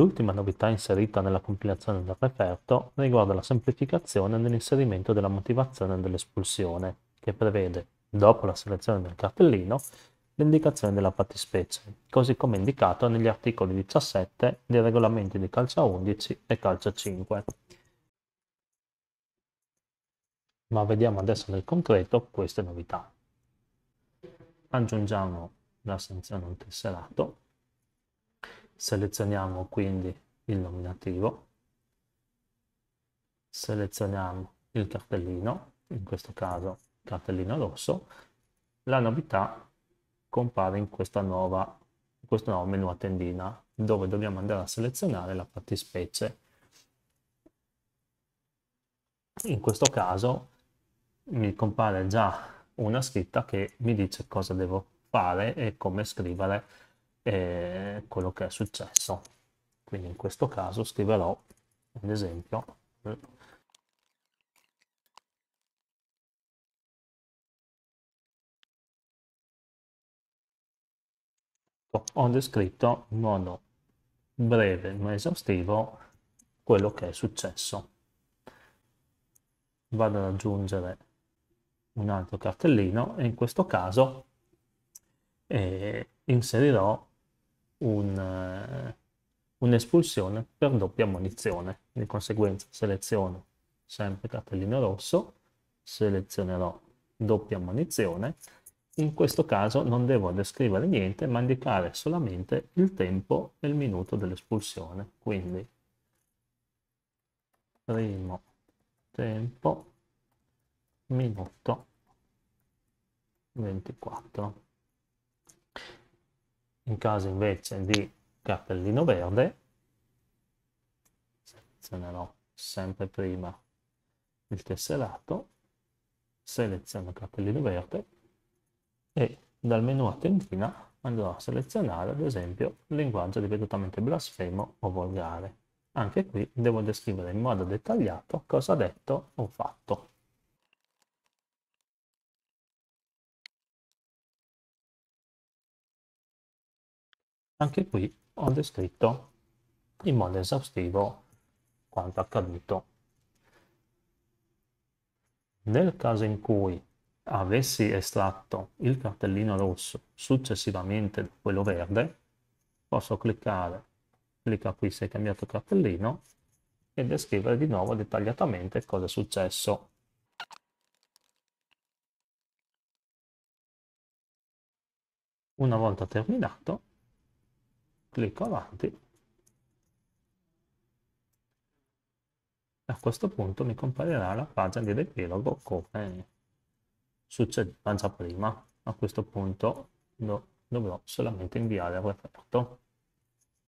L'ultima novità inserita nella compilazione del referto riguarda la semplificazione nell'inserimento della motivazione dell'espulsione, che prevede, dopo la selezione del cartellino, l'indicazione della fattispecie, così come indicato negli articoli 17 dei regolamenti di calcio 11 e calcio 5. Ma vediamo adesso nel concreto queste novità. Aggiungiamo la sanzione al tesserato selezioniamo quindi il nominativo, selezioniamo il cartellino, in questo caso cartellino rosso, la novità compare in, nuova, in questo nuovo menu a tendina dove dobbiamo andare a selezionare la fattispecie. In questo caso mi compare già una scritta che mi dice cosa devo fare e come scrivere eh, quello che è successo. Quindi in questo caso scriverò, ad esempio, ho descritto in modo breve ma esaustivo quello che è successo. Vado ad aggiungere un altro cartellino e in questo caso eh, inserirò un, eh, un'espulsione per doppia ammonizione. Di conseguenza seleziono sempre cartellino rosso, selezionerò doppia ammonizione. In questo caso non devo descrivere niente, ma indicare solamente il tempo e il minuto dell'espulsione. Quindi primo tempo minuto 24 in caso invece di cappellino verde selezionerò sempre prima il tesserato seleziono cappellino verde e dal menu a tendina andrò a selezionare ad esempio linguaggio ripetutamente blasfemo o volgare anche qui devo descrivere in modo dettagliato cosa detto o fatto Anche qui ho descritto in modo esaustivo quanto accaduto. Nel caso in cui avessi estratto il cartellino rosso successivamente da quello verde, posso cliccare, clicca qui se hai cambiato cartellino e descrivere di nuovo dettagliatamente cosa è successo. Una volta terminato, clicco avanti a questo punto mi comparirà la pagina di riepilogo come succedeva già prima. A questo punto dovrò solamente inviare il referto.